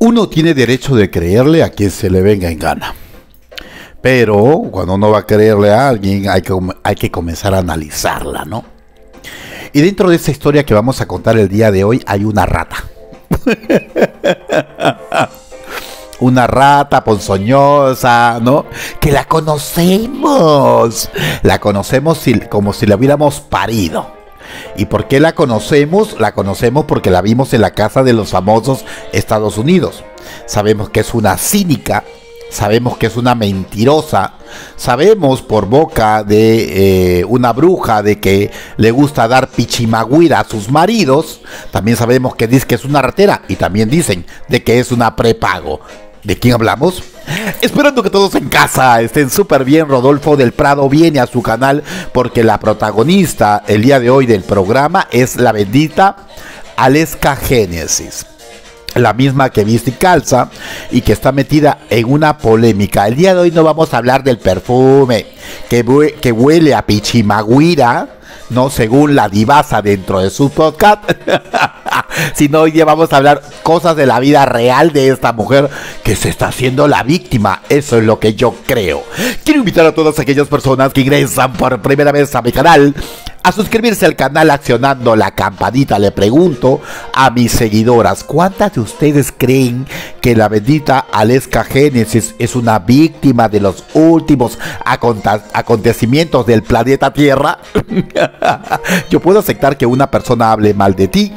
uno tiene derecho de creerle a quien se le venga en gana. Pero cuando uno va a creerle a alguien, hay que, comenzar a analizarla, ¿no? Y dentro de esa historia que vamos a contar el día de hoy, hay una rata. una rata ponzoñosa, ¿no? Que la conocemos. La conocemos como si la hubiéramos parido. ¿Y por qué la conocemos? La conocemos porque la vimos en la casa de los famosos Estados Unidos. Sabemos que es una cínica, sabemos que es una mentirosa, sabemos por boca de eh, una bruja de que le gusta dar pichimagüida a sus maridos, también sabemos que dice que es una ratera y también dicen de que es una prepago. ¿De quién hablamos? Esperando que todos en casa estén súper bien, Rodolfo del Prado viene a su canal porque la protagonista el día de hoy del programa es la bendita Aleska Génesis la misma que viste y calza y que está metida en una polémica. El día de hoy no vamos a hablar del perfume que, huele a pichimaguira, no según la divasa dentro de su podcast. Si no, hoy día vamos a hablar cosas de la vida real de esta mujer que se está haciendo la víctima. Eso es lo que yo creo. Quiero invitar a todas aquellas personas que ingresan por primera vez a mi canal a suscribirse al canal accionando la campanita. Le pregunto a mis seguidoras, ¿cuántas de ustedes creen que la bendita Aleska Génesis es una víctima de los últimos acontecimientos del planeta Tierra? Yo puedo aceptar que una persona hable mal de ti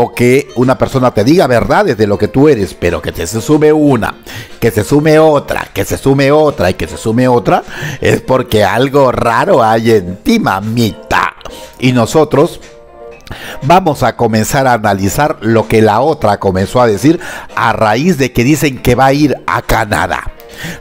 o que una persona te diga verdades de lo que tú eres, pero que te se sume una, que se sume otra, que se sume otra y que se sume otra, es porque algo raro hay en ti, mamita. Y nosotros Vamos a comenzar a analizar lo que la otra comenzó a decir a raíz de que dicen que va a ir a Canadá.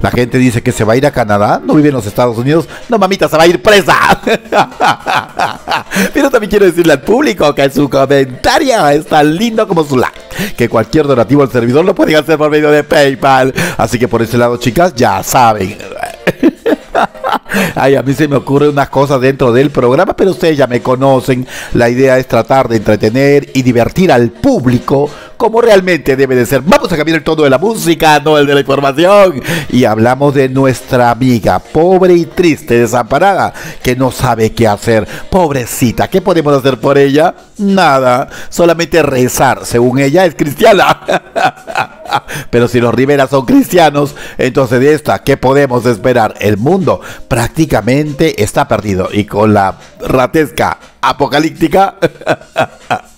La gente dice que se va a ir a Canadá, no vive en los Estados Unidos. No, mamita, se va a ir presa. Pero también quiero decirle al público que su comentario es tan lindo como su like. Que cualquier donativo al servidor lo pueden hacer por medio de PayPal. Así que por ese lado, chicas, ya saben. Ay, a mí se me ocurren unas cosas dentro del programa, pero ustedes ya me conocen. La idea es tratar de entretener y divertir al público como realmente debe de ser. Vamos a cambiar el tono de la música, no el de la información. Y hablamos de nuestra amiga, pobre y triste, desamparada, que no sabe qué hacer. Pobrecita, ¿qué podemos hacer por ella? Nada, solamente rezar. Según ella es cristiana. Pero si los Rivera son cristianos, entonces de esta, ¿qué podemos esperar? El mundo prácticamente está perdido. Y con la ratesca apocalíptica...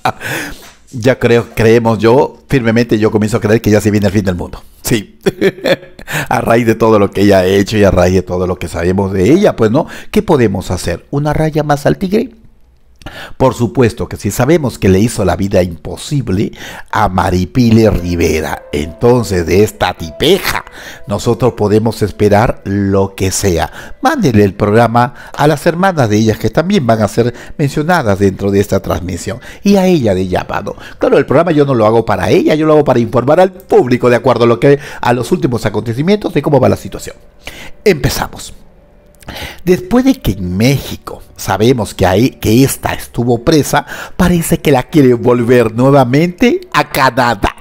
ya creo, creemos yo, firmemente yo comienzo a creer que ya se viene el fin del mundo. Sí. a raíz de todo lo que ella ha hecho y a raíz de todo lo que sabemos de ella, pues no, ¿qué podemos hacer? ¿Una raya más al tigre? Por supuesto que si sabemos que le hizo la vida imposible a Maripile Rivera, entonces de esta tipeja nosotros podemos esperar lo que sea. Mándele el programa a las hermanas de ellas que también van a ser mencionadas dentro de esta transmisión y a ella de llamado. Claro, el programa yo no lo hago para ella, yo lo hago para informar al público de acuerdo a lo que a los últimos acontecimientos de cómo va la situación. Empezamos. Después de que en México sabemos que, ahí, que esta estuvo presa, parece que la quiere volver nuevamente a Canadá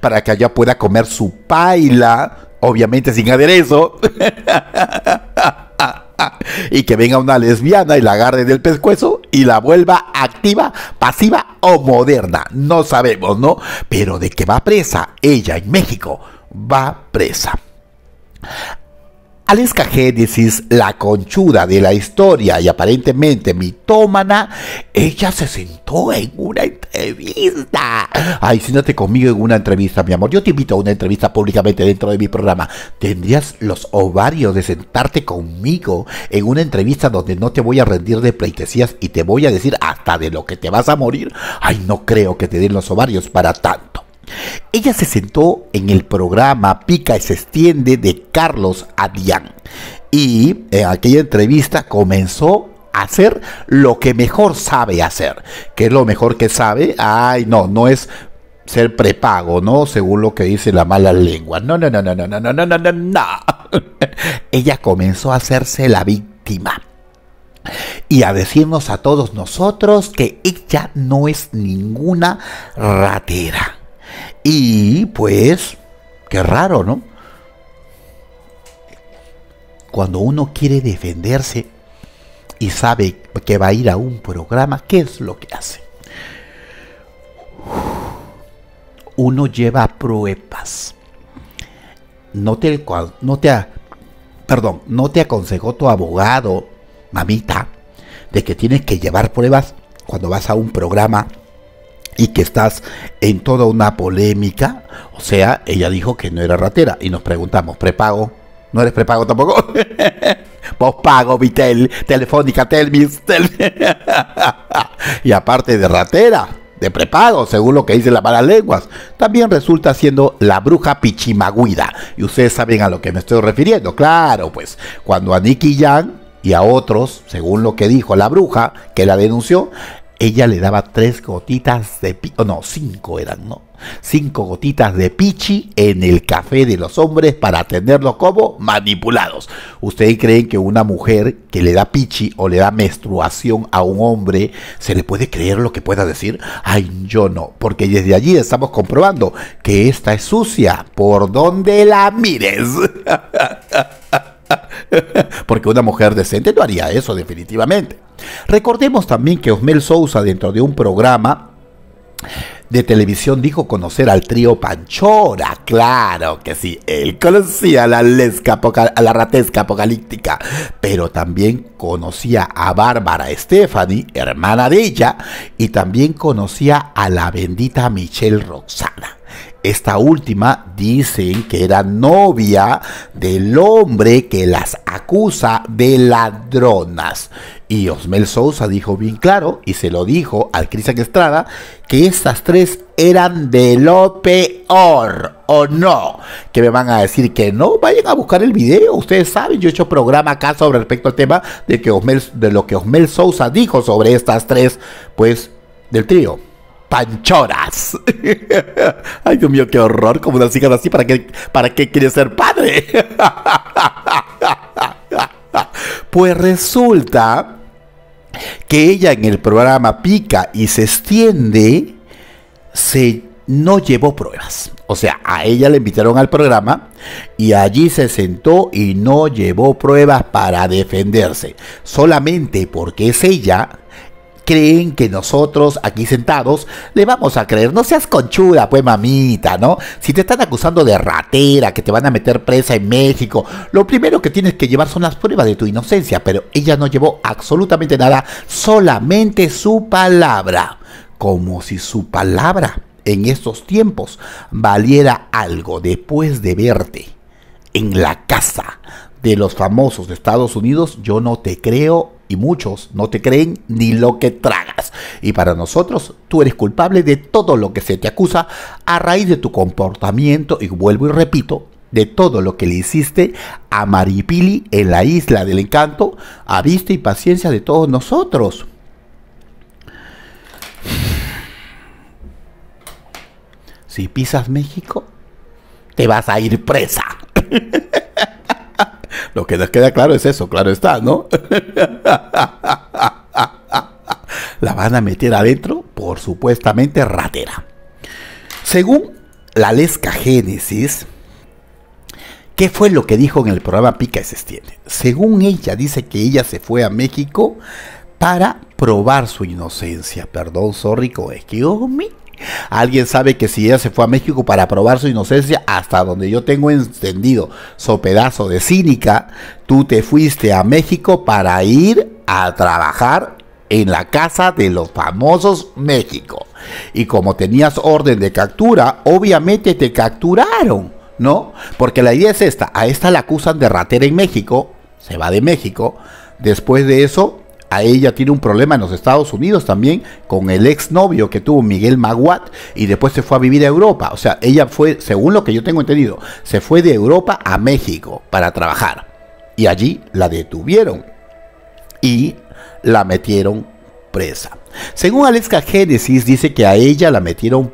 para que allá pueda comer su paila, obviamente sin aderezo. y que venga una lesbiana y la agarre del pescuezo y la vuelva activa, pasiva o moderna. No sabemos, ¿no? Pero de que va presa, ella en México va presa. Alex Génesis, la conchuda de la historia y aparentemente mitómana, ella se sentó en una entrevista. Ay, siéntate conmigo en una entrevista, mi amor. Yo te invito a una entrevista públicamente dentro de mi programa. Tendrías los ovarios de sentarte conmigo en una entrevista donde no te voy a rendir de pleitesías y te voy a decir hasta de lo que te vas a morir. Ay, no creo que te den los ovarios para tanto. Ella se sentó en el programa Pica y se extiende de Carlos Adián y en aquella entrevista comenzó a hacer lo que mejor sabe hacer. Que es lo mejor que sabe? Ay, no, no es ser prepago, ¿no? Según lo que dice la mala lengua. No, no, no, no, no, no, no, no, no, no. Ella comenzó a hacerse la víctima y a decirnos a todos nosotros que ella no es ninguna ratera. Y pues, qué raro, ¿no? Cuando uno quiere defenderse y sabe que va a ir a un programa, ¿qué es lo que hace? Uno lleva pruebas. No te, no te, perdón, no te aconsejó tu abogado, mamita, de que tienes que llevar pruebas cuando vas a un programa y que estás en toda una polémica. O sea, ella dijo que no era ratera y nos preguntamos, ¿prepago? ¿No eres prepago tampoco? pago, Vitel, Telefónica, Telmis, y aparte de ratera, de prepago, según lo que dicen las malas lenguas, también resulta siendo la bruja pichimagüida. Y ustedes saben a lo que me estoy refiriendo. Claro, pues cuando a Nicky Yang y a otros, según lo que dijo la bruja que la denunció, ella le daba tres gotitas de pichi, no, cinco eran, ¿no? Cinco gotitas de pichi en el café de los hombres para tenerlos como manipulados. ¿Ustedes creen que una mujer que le da pichi o le da menstruación a un hombre se le puede creer lo que pueda decir? Ay, yo no, porque desde allí estamos comprobando que esta es sucia por donde la mires. Porque una mujer decente no haría eso definitivamente. Recordemos también que Osmel Sousa, dentro de un programa de televisión, dijo conocer al trío Panchora. Claro que sí, él conocía a la, ratesca apocalíptica, pero también conocía a Bárbara Stephanie, hermana de ella, y también conocía a la bendita Michelle Roxana. Esta última dicen que era novia del hombre que las acusa de ladronas. Y Osmel Sousa dijo bien claro, y se lo dijo al Cristian Estrada, que estas tres eran de lo peor, ¿o no? Que me van a decir que no, vayan a buscar el video, ustedes saben, yo he hecho programa acá sobre respecto al tema de, que de lo que Osmel Sousa dijo sobre estas tres, pues, del trío panchoras. Ay, Dios mío, qué horror. Como una hijas así, ¿para qué, para quiere ser padre? Pues resulta que ella en el programa Pica y se extiende, se no llevó pruebas. O sea, a ella le invitaron al programa y allí se sentó y no llevó pruebas para defenderse. Solamente porque es ella, creen que nosotros aquí sentados le vamos a creer. No seas conchuda, pues mamita, ¿no? Si te están acusando de ratera, que te van a meter presa en México, lo primero que tienes que llevar son las pruebas de tu inocencia, pero ella no llevó absolutamente nada, solamente su palabra. Como si su palabra en estos tiempos valiera algo después de verte en la casa de los famosos de Estados Unidos, yo no te creo muchos no te creen ni lo que tragas. Y para nosotros, tú eres culpable de todo lo que se te acusa a raíz de tu comportamiento y vuelvo y repito, de todo lo que le hiciste a Maripili en la isla del encanto, a vista y paciencia de todos nosotros. Si pisas México, te vas a ir presa. Lo que nos queda claro es eso, claro está, ¿no? La van a meter adentro por supuestamente ratera. Según la Lesca Génesis, ¿Qué fue lo que dijo en el programa Pica y se extiende? Según ella, dice que ella se fue a México para probar su inocencia. Perdón, sorry, es que oh, me. Alguien sabe que si ella se fue a México para probar su inocencia, hasta donde yo tengo entendido, su pedazo de cínica, tú te fuiste a México para ir a trabajar en la casa de los famosos México. Y como tenías orden de captura, obviamente te capturaron, ¿no? Porque la idea es esta, a esta la acusan de ratera en México, se va de México, después de eso ella tiene un problema en los Estados Unidos también con el exnovio que tuvo Miguel Maguat y después se fue a vivir a Europa. O sea, ella fue, según lo que yo tengo entendido, se fue de Europa a México para trabajar. Y allí la detuvieron y la metieron presa. Según Alexa Génesis, dice que a ella la metieron,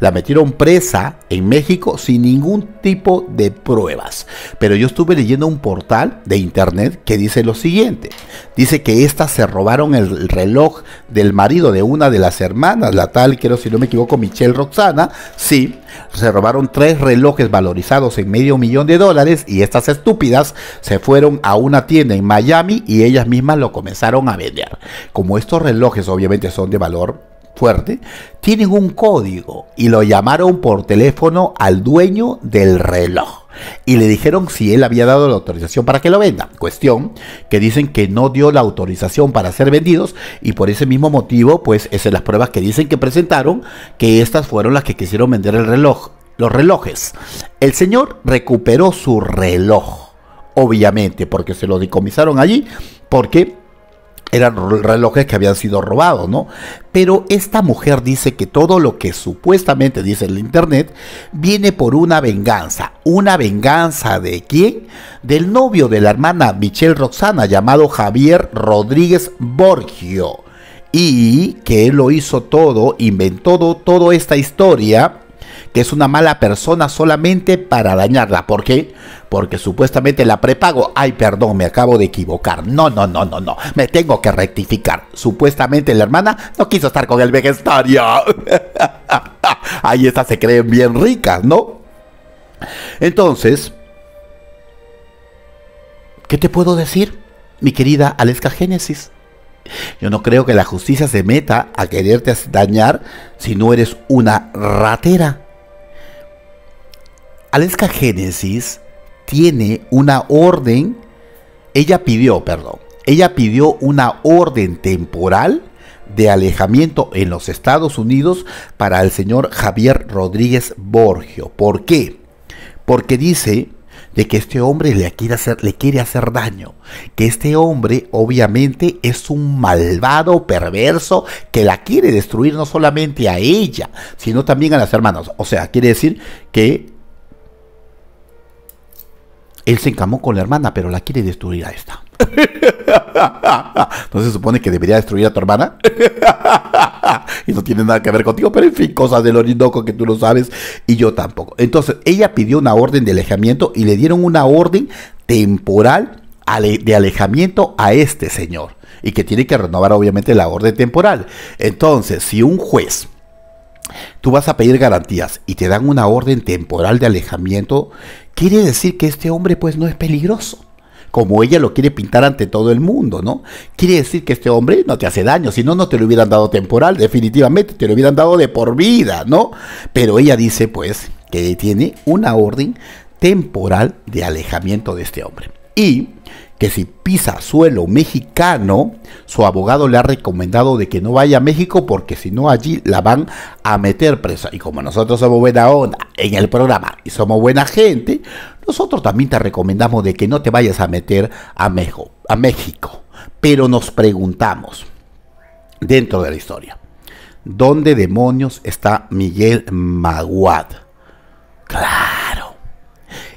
la metieron presa en México sin ningún tipo de pruebas. Pero yo estuve leyendo un portal de internet que dice lo siguiente. Dice que estas se robaron el reloj del marido de una de las hermanas, la tal, quiero si no me equivoco, Michelle Roxana. Sí, se robaron tres relojes valorizados en medio millón de dólares y estas estúpidas se fueron a una tienda en Miami y ellas mismas lo comenzaron a vender. Como estos relojes obviamente son de valor fuerte, tienen un código y lo llamaron por teléfono al dueño del reloj y le dijeron si él había dado la autorización para que lo venda. Cuestión que dicen que no dio la autorización para ser vendidos y por ese mismo motivo, pues, esas son las pruebas que dicen que presentaron, que estas fueron las que quisieron vender el reloj, los relojes. El señor recuperó su reloj, obviamente, porque se lo decomisaron allí, porque eran relojes que habían sido robados, ¿no? Pero esta mujer dice que todo lo que supuestamente dice el internet viene por una venganza. ¿Una venganza de quién? Del novio de la hermana Michelle Roxana, llamado Javier Rodríguez Borgio. Y que él lo hizo todo, inventó toda esta historia que es una mala persona solamente para dañarla. ¿Por qué? Porque supuestamente la prepago. Ay, perdón, me acabo de equivocar. No, no, no, no, no. Me tengo que rectificar. Supuestamente la hermana no quiso estar con el vegetario. Ahí estas se creen bien ricas, ¿no? Entonces, ¿qué te puedo decir, mi querida Alesca Génesis? Yo no creo que la justicia se meta a quererte dañar si no eres una ratera. Alesca Génesis tiene una orden, ella pidió, perdón, ella pidió una orden temporal de alejamiento en los Estados Unidos para el señor Javier Rodríguez Borgio. ¿Por qué? Porque dice de que este hombre le quiere hacer, le quiere hacer daño, que este hombre obviamente es un malvado perverso que la quiere destruir no solamente a ella, sino también a las hermanas. O sea, quiere decir que él se encamó con la hermana, pero la quiere destruir a esta. Entonces se supone que debería destruir a tu hermana? y no tiene nada que ver contigo, pero en fin, cosas del Orinoco que tú no sabes y yo tampoco. Entonces, ella pidió una orden de alejamiento y le dieron una orden temporal de alejamiento a este señor y que tiene que renovar obviamente la orden temporal. Entonces, si un juez tú vas a pedir garantías y te dan una orden temporal de alejamiento, quiere decir que este hombre pues no es peligroso, como ella lo quiere pintar ante todo el mundo, ¿no? Quiere decir que este hombre no te hace daño, si no, no te lo hubieran dado temporal, definitivamente, te lo hubieran dado de por vida, ¿no? Pero ella dice pues que tiene una orden temporal de alejamiento de este hombre. Y que si pisa suelo mexicano, su abogado le ha recomendado de que no vaya a México porque si no allí la van a meter presa. Y como nosotros somos buena onda en el programa y somos buena gente, nosotros también te recomendamos de que no te vayas a meter a México. A México. Pero nos preguntamos, dentro de la historia, ¿dónde demonios está Miguel Maguad? Claro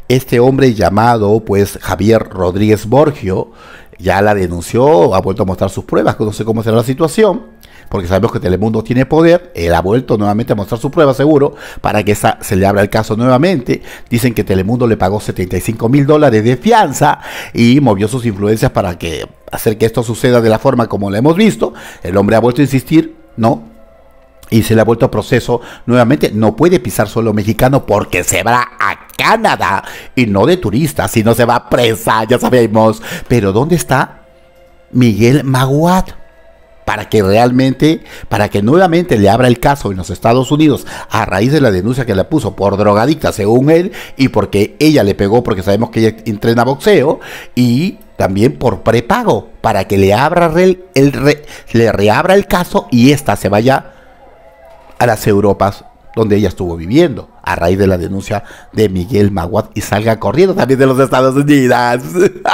este hombre llamado pues Javier Rodríguez Borgio ya la denunció, ha vuelto a mostrar sus pruebas, no sé cómo será la situación, porque sabemos que Telemundo tiene poder, él ha vuelto nuevamente a mostrar sus pruebas, seguro para que se le abra el caso nuevamente. Dicen que Telemundo le pagó 75 mil dólares de fianza y movió sus influencias para que hacer que esto suceda de la forma como lo hemos visto. El hombre ha vuelto a insistir, no, y se le ha vuelto a proceso nuevamente. No puede pisar solo mexicano porque se va a Canadá y no de turista, sino se va a presa, ya sabemos. Pero ¿dónde está Miguel Maguat? Para que realmente, para que nuevamente le abra el caso en los Estados Unidos a raíz de la denuncia que le puso por drogadicta, según él, y porque ella le pegó, porque sabemos que ella entrena boxeo, y también por prepago, para que le abra el, el, le reabra el caso y esta se vaya a las Europas donde ella estuvo viviendo, a raíz de la denuncia de Miguel Maguad y salga corriendo también de los Estados Unidos.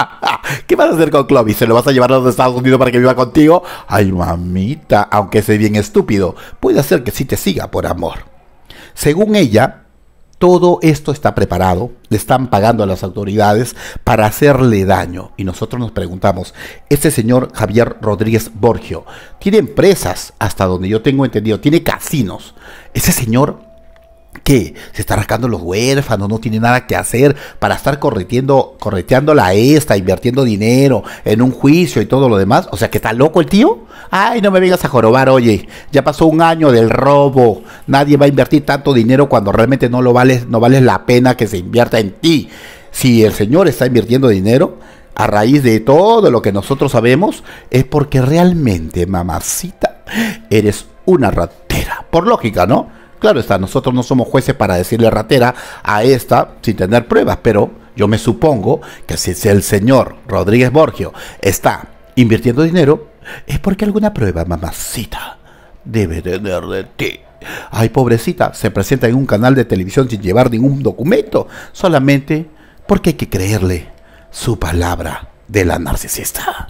¿Qué vas a hacer con Clovis? ¿Se lo vas a llevar a los Estados Unidos para que viva contigo? Ay, mamita, aunque sea bien estúpido, puede ser que sí te siga por amor. Según ella, todo esto está preparado, le están pagando a las autoridades para hacerle daño. Y nosotros nos preguntamos, este señor Javier Rodríguez Borgio tiene empresas, hasta donde yo tengo entendido, tiene casinos. Ese señor ¿Qué? ¿Se está rascando los huérfanos? ¿No tiene nada que hacer para estar correteando, correteando la esta, invirtiendo dinero en un juicio y todo lo demás? O sea, que está loco el tío. Ay, no me vengas a jorobar, oye. Ya pasó un año del robo. Nadie va a invertir tanto dinero cuando realmente no lo vales, no vales la pena que se invierta en ti. Si el señor está invirtiendo dinero, a raíz de todo lo que nosotros sabemos, es porque realmente, mamacita, eres una ratera. Por lógica, ¿no? Claro está, nosotros no somos jueces para decirle ratera a esta sin tener pruebas, pero yo me supongo que si el señor Rodríguez Borgio está invirtiendo dinero, es porque alguna prueba, mamacita, debe tener de ti. Ay, pobrecita, se presenta en un canal de televisión sin llevar ningún documento, solamente porque hay que creerle su palabra de la narcisista.